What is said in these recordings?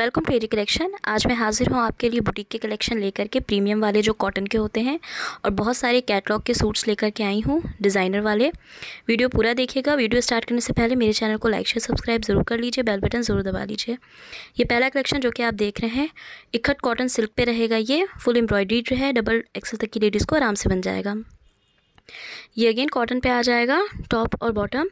welcome to eri collection आज मैं हाजिर हूँ आपके लिए बुटीक के कलेक्शन लेकर के प्रीमियम वाले जो कॉटन के होते हैं और बहुत सारे कैटलॉग के सूट्स लेकर के आई हूँ डिज़ाइनर वाले वीडियो पूरा देखिएगा वीडियो स्टार्ट करने से पहले मेरे चैनल को लाइक शेयर सब्सक्राइब ज़रूर कर लीजिए बेल बटन ज़रूर दबा लीजिए ये पहला कलेक्शन जो कि आप देख रहे हैं इकट्ठ कॉटन सिल्क पर रहेगा ये फुल एम्ब्रॉयड्रीड है डबल एक्सल तक की लेडीज़ को आराम से बन जाएगा ये अगेन कॉटन पर आ जाएगा टॉप और बॉटम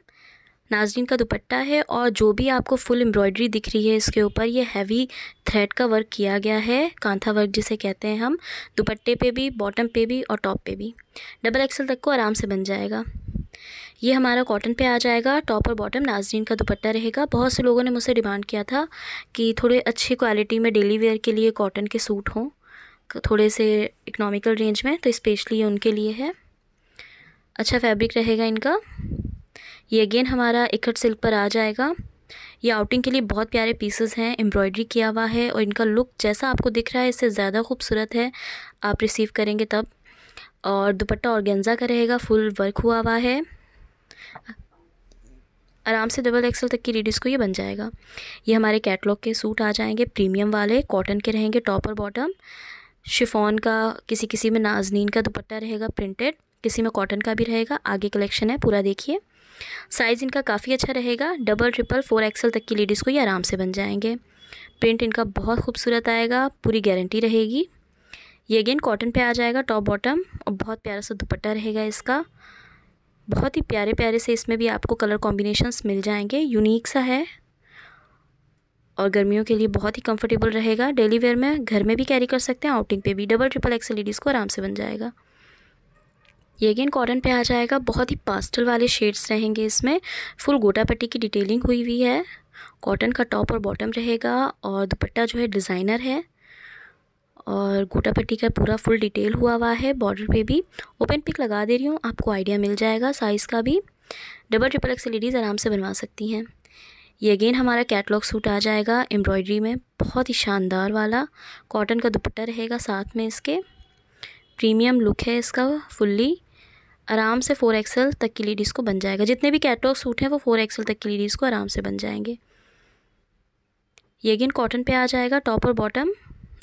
नाजरीन का दुपट्टा है और जो भी आपको फुल एम्ब्रॉयडरी दिख रही है इसके ऊपर ये हैवी थ्रेड का वर्क किया गया है कांथा वर्क जिसे कहते हैं हम दुपट्टे पे भी बॉटम पे भी और टॉप पे भी डबल एक्सल तक को आराम से बन जाएगा ये हमारा कॉटन पे आ जाएगा टॉप और बॉटम नाजरीन का दुपट्टा रहेगा बहुत से लोगों ने मुझसे डिमांड किया था कि थोड़े अच्छी क्वालिटी में डेली वेयर के लिए कॉटन के सूट हों थोड़े से इकनॉमिकल रेंज में तो इस्पेशली उनके लिए है अच्छा फैब्रिक रहेगा इनका ये अगेन हमारा इकट सिल्क पर आ जाएगा ये आउटिंग के लिए बहुत प्यारे पीसेस हैं एम्ब्रॉयडरी किया हुआ है और इनका लुक जैसा आपको दिख रहा है इससे ज़्यादा खूबसूरत है आप रिसीव करेंगे तब और दुपट्टा और गेंजा का रहेगा फुल वर्क हुआ हुआ है आराम से डबल एक्सल तक की लेडीज़ को ये बन जाएगा ये हमारे कैटलॉग के सूट आ जाएंगे प्रीमियम वाले कॉटन के रहेंगे टॉप और बॉटम शिफॉन का किसी किसी में नाजनीन का दुपट्टा रहेगा प्रिंटेड किसी में कॉटन का भी रहेगा आगे कलेक्शन है पूरा देखिए साइज़ इनका काफ़ी अच्छा रहेगा डबल ट्रिपल फोर एक्सल तक की लेडीज़ को ये आराम से बन जाएंगे प्रिंट इनका बहुत खूबसूरत आएगा पूरी गारंटी रहेगी ये अगेन कॉटन पे आ जाएगा टॉप बॉटम और बहुत प्यारा सा दुपट्टा रहेगा इसका बहुत ही प्यारे प्यारे से इसमें भी आपको कलर कॉम्बिनेशंस मिल जाएंगे यूनिक सा है और गर्मियों के लिए बहुत ही कंफर्टेबल रहेगा डेली वेयर में घर में भी कैरी कर सकते हैं आउटिंग पे भी डबल ट्रिपल एक्सल लेडीज़ को आराम से बन जाएगा ये अगेन कॉटन पे आ जाएगा बहुत ही पास्टल वाले शेड्स रहेंगे इसमें फुल गोटा पट्टी की डिटेलिंग हुई हुई है कॉटन का टॉप और बॉटम रहेगा और दुपट्टा जो है डिज़ाइनर है और गोटा पट्टी का पूरा फुल डिटेल हुआ हुआ है बॉर्डर पे भी ओपन पिक लगा दे रही हूँ आपको आइडिया मिल जाएगा साइज़ का भी डबल ट्रिपल एक्स लेडीज़ आराम से बनवा सकती हैं ये अगेन हमारा कैटलॉग सूट आ जाएगा एम्ब्रॉयडरी में बहुत ही शानदार वाला कॉटन का दुपट्टा रहेगा साथ में इसके प्रीमियम लुक है इसका फुल्ली आराम से फोर एक्सल तक की लेडीज़ को बन जाएगा जितने भी कैटलॉग सूट हैं वो फोर एक्सल तक की लेडीज़ को आराम से बन जाएंगे ये अगेन कॉटन पे आ जाएगा टॉप और बॉटम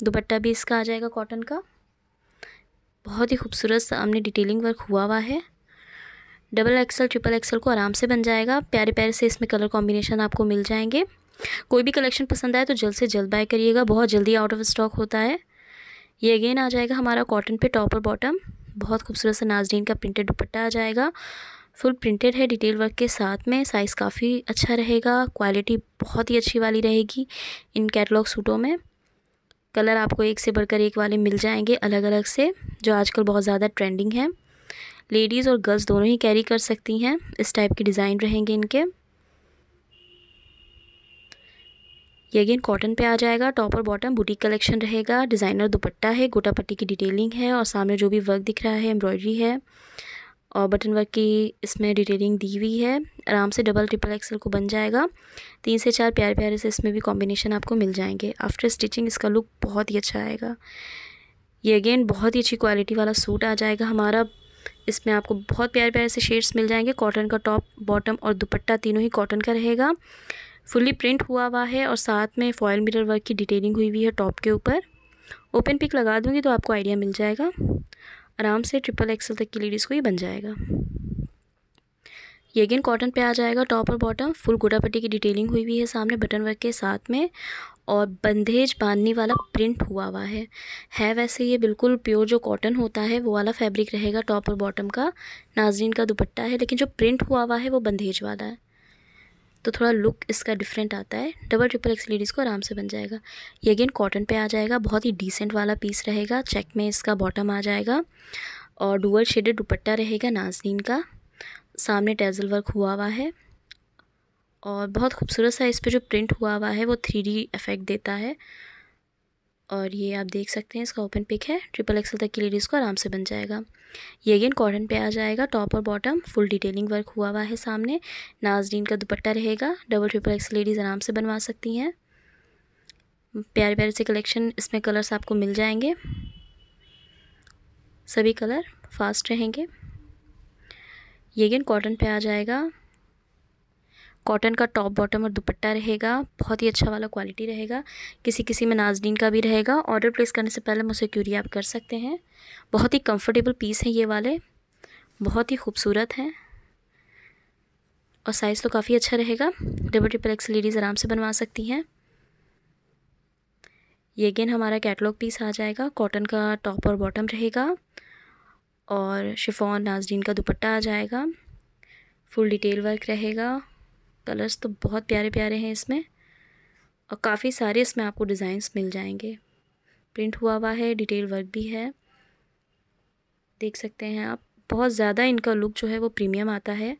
दुपट्टा भी इसका आ जाएगा कॉटन का बहुत ही खूबसूरत सामने डिटेलिंग वर्क हुआ हुआ है डबल एक्सल ट्रिपल एक्सल को आराम से बन जाएगा प्यारे प्यारे से इसमें कलर कॉम्बिनेशन आपको मिल जाएंगे कोई भी कलेक्शन पसंद आए तो जल्द से जल्द बाय करिएगा बहुत जल्दी आउट ऑफ स्टॉक होता है ये अगेन आ जाएगा हमारा कॉटन पे टॉप और बॉटम बहुत खूबसूरत सा नाजरीन का प्रिंटेड दुपट्टा आ जाएगा फुल प्रिंटेड है डिटेल वर्क के साथ में साइज़ काफ़ी अच्छा रहेगा क्वालिटी बहुत ही अच्छी वाली रहेगी इन कैटलॉग सूटों में कलर आपको एक से बढ़कर एक वाले मिल जाएंगे अलग अलग से जो आजकल बहुत ज़्यादा ट्रेंडिंग है लेडीज़ और गर्ल्स दोनों ही कैरी कर सकती हैं इस टाइप के डिज़ाइन रहेंगे इनके ये अगेन कॉटन पे आ जाएगा टॉप और बॉटम बुटीक कलेक्शन रहेगा डिज़ाइनर दुपट्टा है गोटा पट्टी की डिटेलिंग है और सामने जो भी वर्क दिख रहा है एम्ब्रॉयडरी है और बटन वर्क की इसमें डिटेलिंग दी हुई है आराम से डबल ट्रिपल एक्सल को बन जाएगा तीन से चार प्यारे प्यारे से इसमें भी कॉम्बिनेशन आपको मिल जाएंगे आफ्टर स्टिचिंग इसका लुक बहुत ही अच्छा आएगा ये अगेन बहुत ही अच्छी क्वालिटी वाला सूट आ जाएगा हमारा इसमें आपको बहुत प्यारे प्यारे से शेड्स मिल जाएंगे कॉटन का टॉप बॉटम और दुपट्टा तीनों ही कॉटन का रहेगा फुली प्रिंट हुआ हुआ है और साथ में फॉयल मिरर वर्क की डिटेलिंग हुई हुई है टॉप के ऊपर ओपन पिक लगा दूँगी तो आपको आइडिया मिल जाएगा आराम से ट्रिपल एक्सल तक की लेडीज़ को ही बन जाएगा ये अगेन कॉटन पे आ जाएगा टॉप और बॉटम फुल गोटा पट्टी की डिटेलिंग हुई हुई है सामने बटन वर्क के साथ में और बंदेज बांधने वाला प्रिंट हुआ हुआ है है वैसे ये बिल्कुल प्योर जो कॉटन होता है वो वाला फैब्रिक रहेगा टॉप और बॉटम का नाजरीन का दुपट्टा है लेकिन जो प्रिंट हुआ हुआ है वो बंदेज वाला है तो थोड़ा लुक इसका डिफरेंट आता है डबल ट्रिपल एक्स लेडीज़ को आराम से बन जाएगा ये अगेन कॉटन पे आ जाएगा बहुत ही डिसेंट वाला पीस रहेगा चेक में इसका बॉटम आ जाएगा और डुअल शेडेड दुपट्टा रहेगा नाजनीन का सामने टेजल वर्क हुआ हुआ है और बहुत खूबसूरत सा इस पर जो प्रिंट हुआ हुआ है वो थ्री इफ़ेक्ट देता है और ये आप देख सकते हैं इसका ओपन पिक है ट्रिपल एक्सल तक की लेडीज़ को आराम से बन जाएगा ये अगेन कॉटन पे आ जाएगा टॉप और बॉटम फुल डिटेलिंग वर्क हुआ हुआ है सामने नाजरीन का दुपट्टा रहेगा डबल ट्रिपल एक्सल लेडीज़ आराम से बनवा सकती हैं प्यारे प्यारे से कलेक्शन इसमें कलर्स आपको मिल जाएंगे सभी कलर फास्ट रहेंगे ये अगेन कॉटन पे आ जाएगा कॉटन का टॉप बॉटम और दुपट्टा रहेगा बहुत ही अच्छा वाला क्वालिटी रहेगा किसी किसी में नाजनीन का भी रहेगा ऑर्डर प्लेस करने से पहले मुझसे क्यूरी आप कर सकते हैं बहुत ही कंफर्टेबल पीस हैं ये वाले बहुत ही खूबसूरत हैं और साइज़ तो काफ़ी अच्छा रहेगा डबल ट्रिपल एक्स लेडीज़ आराम से बनवा सकती हैं ये अगेन हमारा कैटलॉग पीस आ जाएगा कॉटन का टॉप और बॉटम रहेगा और शिफॉन नाजरीन का दुपट्टा आ जाएगा फुल डिटेल वर्क रहेगा कलर्स तो बहुत प्यारे प्यारे हैं इसमें और काफ़ी सारे इसमें आपको डिज़ाइंस मिल जाएंगे प्रिंट हुआ हुआ है डिटेल वर्क भी है देख सकते हैं आप बहुत ज़्यादा इनका लुक जो है वो प्रीमियम आता है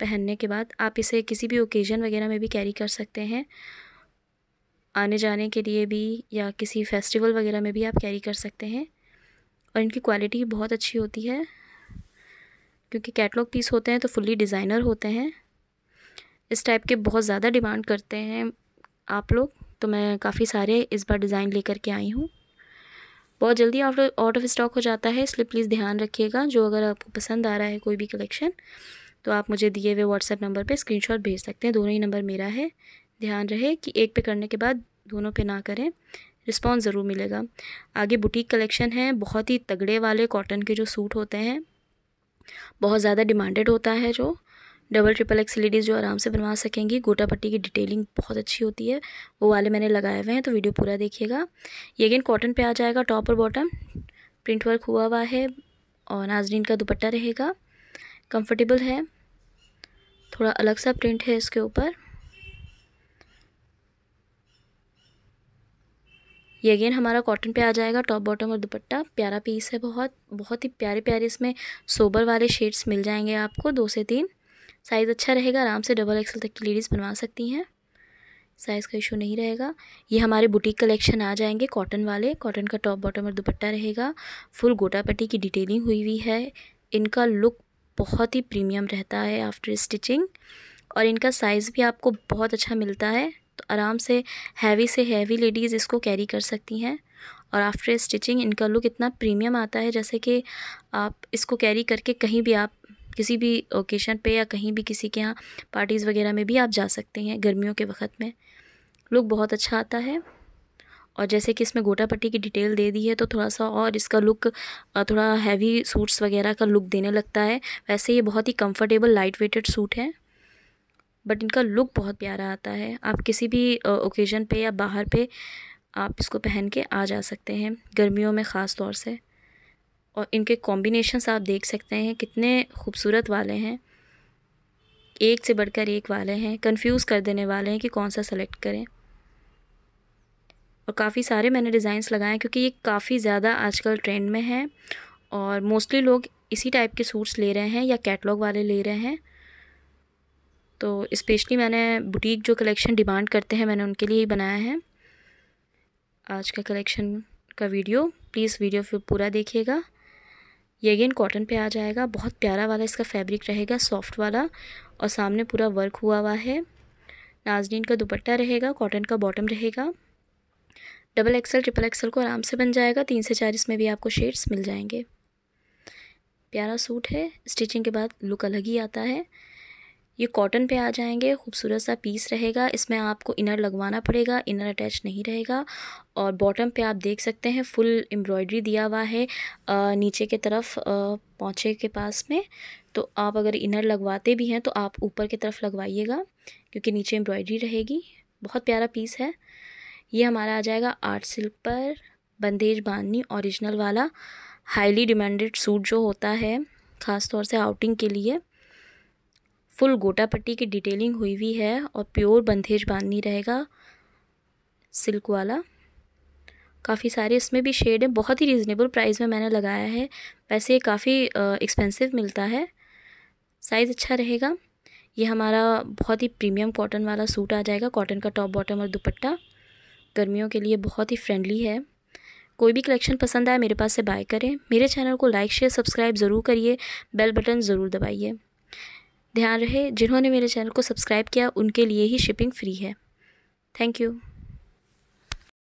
पहनने के बाद आप इसे किसी भी ओकेज़न वगैरह में भी कैरी कर सकते हैं आने जाने के लिए भी या किसी फेस्टिवल वगैरह में भी आप कैरी कर सकते हैं और इनकी क्वालिटी बहुत अच्छी होती है क्योंकि कैटलॉग पीस होते हैं तो फुल्ली डिज़ाइनर होते हैं इस टाइप के बहुत ज़्यादा डिमांड करते हैं आप लोग तो मैं काफ़ी सारे इस बार डिज़ाइन लेकर के आई हूँ बहुत जल्दी आउट आउट ऑफ स्टॉक हो जाता है इसलिए प्लीज़ ध्यान रखिएगा जो अगर आपको पसंद आ रहा है कोई भी कलेक्शन तो आप मुझे दिए हुए व्हाट्सएप नंबर पे स्क्रीनशॉट भेज सकते हैं दोनों ही नंबर मेरा है ध्यान रहे कि एक पे करने के बाद दोनों पे ना करें रिस्पॉन्स ज़रूर मिलेगा आगे बुटीक कलेक्शन है बहुत ही तगड़े वाले कॉटन के जो सूट होते हैं बहुत ज़्यादा डिमांडेड होता है जो डबल ट्रिपल एक्स लेडीज़ जो आराम से बनवा सकेंगी गोटा पट्टी की डिटेलिंग बहुत अच्छी होती है वो वाले मैंने लगाए हुए हैं तो वीडियो पूरा देखिएगा ये अगेन कॉटन पे आ जाएगा टॉप और बॉटम प्रिंट वर्क हुआ हुआ है और नाजरीन का दुपट्टा रहेगा कंफर्टेबल है थोड़ा अलग सा प्रिंट है इसके ऊपर ये अगेन हमारा कॉटन पे आ जाएगा टॉप बॉटम और दुपट्टा प्यारा पीस है बहुत बहुत ही प्यारे प्यारे इसमें सोबर वाले शेड्स मिल जाएंगे आपको दो से तीन साइज़ अच्छा रहेगा आराम से डबल एक्सल तक की लेडीज़ बनवा सकती हैं साइज़ का इशू नहीं रहेगा ये हमारे बुटीक कलेक्शन आ जाएंगे कॉटन वाले कॉटन का टॉप बॉटम और दुपट्टा रहेगा फुल गोटा पट्टी की डिटेलिंग हुई हुई है इनका लुक बहुत ही प्रीमियम रहता है आफ्टर स्टिचिंग और इनका साइज़ भी आपको बहुत अच्छा मिलता है तो आराम से हैवी से हैवी लेडीज़ इसको कैरी कर सकती हैं और आफ्टर स्टिचिंग इनका लुक इतना प्रीमियम आता है जैसे कि आप इसको कैरी करके कहीं भी आप किसी भी ओकेशन पे या कहीं भी किसी के यहाँ पार्टीज़ वगैरह में भी आप जा सकते हैं गर्मियों के वक्त में लुक बहुत अच्छा आता है और जैसे कि इसमें गोटा पट्टी की डिटेल दे दी है तो थोड़ा सा और इसका लुक थोड़ा हैवी सूट्स वगैरह का लुक देने लगता है वैसे ये बहुत ही कम्फर्टेबल लाइट वेटेड सूट है बट इनका लुक बहुत प्यारा आता है आप किसी भी ओकेज़न पे या बाहर पे आप इसको पहन के आ जा सकते हैं गर्मियों में ख़ास तौर से और इनके कॉम्बिनेशंस आप देख सकते हैं कितने खूबसूरत वाले हैं एक से बढ़कर एक वाले हैं कंफ्यूज कर देने वाले हैं कि कौन सा सेलेक्ट करें और काफ़ी सारे मैंने डिज़ाइंस लगाए हैं क्योंकि ये काफ़ी ज़्यादा आजकल ट्रेंड में है और मोस्टली लोग इसी टाइप के सूट्स ले रहे हैं या कैटलॉग वाले ले रहे हैं तो इस्पेशली मैंने बुटीक जो कलेक्शन डिमांड करते हैं मैंने उनके लिए ही बनाया है आज का कलेक्शन का वीडियो प्लीज़ वीडियो फिर पूरा देखिएगा ये अगेन कॉटन पे आ जाएगा बहुत प्यारा वाला इसका फैब्रिक रहेगा सॉफ्ट वाला और सामने पूरा वर्क हुआ हुआ है नाजनीन का दुपट्टा रहेगा कॉटन का बॉटम रहेगा डबल एक्सल ट्रिपल एक्सल को आराम से बन जाएगा तीन से चार इसमें भी आपको शेड्स मिल जाएंगे प्यारा सूट है स्टिचिंग के बाद लुक अलग ही आता है ये कॉटन पे आ जाएंगे खूबसूरत सा पीस रहेगा इसमें आपको इनर लगवाना पड़ेगा इनर अटैच नहीं रहेगा और बॉटम पे आप देख सकते हैं फुल एम्ब्रॉयडरी दिया हुआ है आ, नीचे के तरफ पहुँचे के पास में तो आप अगर इनर लगवाते भी हैं तो आप ऊपर की तरफ लगवाइएगा क्योंकि नीचे एम्ब्रॉयडरी रहेगी बहुत प्यारा पीस है ये हमारा आ जाएगा आर्ट सिल्क पर बंदेज बांधनी ओरिजिनल वाला हाईली डिमांडेड सूट जो होता है ख़ास तौर से आउटिंग के लिए फुल गोटा पट्टी की डिटेलिंग हुई हुई है और प्योर बंधेज बांधनी रहेगा सिल्क वाला काफ़ी सारे इसमें भी शेड है बहुत ही रीज़नेबल प्राइस में मैंने लगाया है वैसे ये काफ़ी एक्सपेंसिव मिलता है साइज़ अच्छा रहेगा ये हमारा बहुत ही प्रीमियम कॉटन वाला सूट आ जाएगा कॉटन का टॉप बॉटम और दुपट्टा गर्मियों के लिए बहुत ही फ्रेंडली है कोई भी कलेक्शन पसंद आए मेरे पास से बाय करें मेरे चैनल को लाइक शेयर सब्सक्राइब ज़रूर करिए बेल बटन ज़रूर दबाइए ध्यान रहे जिन्होंने मेरे चैनल को सब्सक्राइब किया उनके लिए ही शिपिंग फ्री है थैंक यू